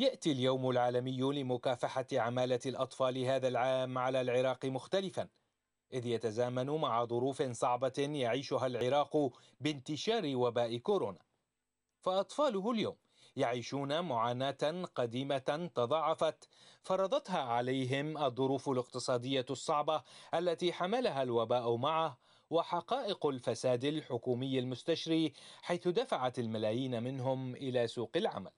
يأتي اليوم العالمي لمكافحة عمالة الأطفال هذا العام على العراق مختلفا إذ يتزامن مع ظروف صعبة يعيشها العراق بانتشار وباء كورونا فأطفاله اليوم يعيشون معاناة قديمة تضاعفت فرضتها عليهم الظروف الاقتصادية الصعبة التي حملها الوباء معه وحقائق الفساد الحكومي المستشري حيث دفعت الملايين منهم إلى سوق العمل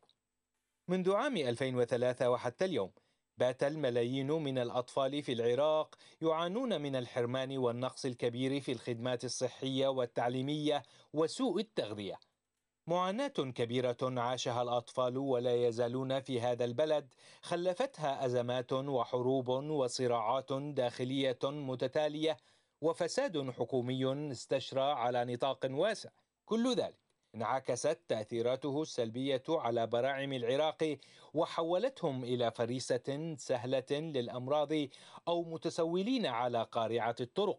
منذ عام 2003 وحتى اليوم بات الملايين من الأطفال في العراق يعانون من الحرمان والنقص الكبير في الخدمات الصحية والتعليمية وسوء التغذية معاناة كبيرة عاشها الأطفال ولا يزالون في هذا البلد خلفتها أزمات وحروب وصراعات داخلية متتالية وفساد حكومي استشرى على نطاق واسع كل ذلك انعكست تأثيراته السلبية على براعم العراق وحولتهم إلى فريسة سهلة للأمراض أو متسولين على قارعة الطرق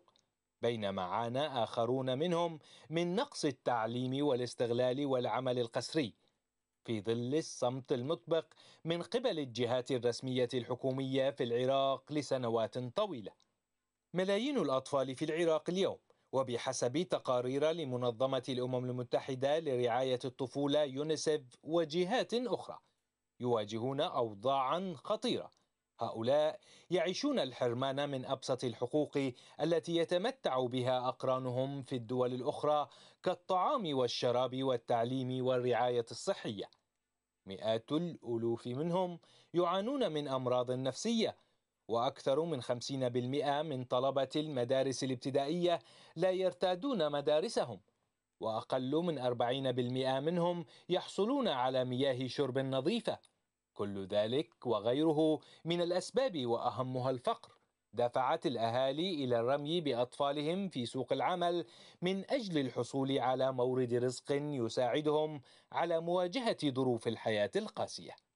بينما عانى آخرون منهم من نقص التعليم والاستغلال والعمل القسري في ظل الصمت المطبق من قبل الجهات الرسمية الحكومية في العراق لسنوات طويلة ملايين الأطفال في العراق اليوم وبحسب تقارير لمنظمة الأمم المتحدة لرعاية الطفولة يونيسف وجهات أخرى يواجهون أوضاعا خطيرة هؤلاء يعيشون الحرمان من أبسط الحقوق التي يتمتع بها أقرانهم في الدول الأخرى كالطعام والشراب والتعليم والرعاية الصحية مئات الألوف منهم يعانون من أمراض نفسية وأكثر من 50% من طلبة المدارس الابتدائية لا يرتادون مدارسهم وأقل من 40% منهم يحصلون على مياه شرب نظيفة كل ذلك وغيره من الأسباب وأهمها الفقر دفعت الأهالي إلى الرمي بأطفالهم في سوق العمل من أجل الحصول على مورد رزق يساعدهم على مواجهة ظروف الحياة القاسية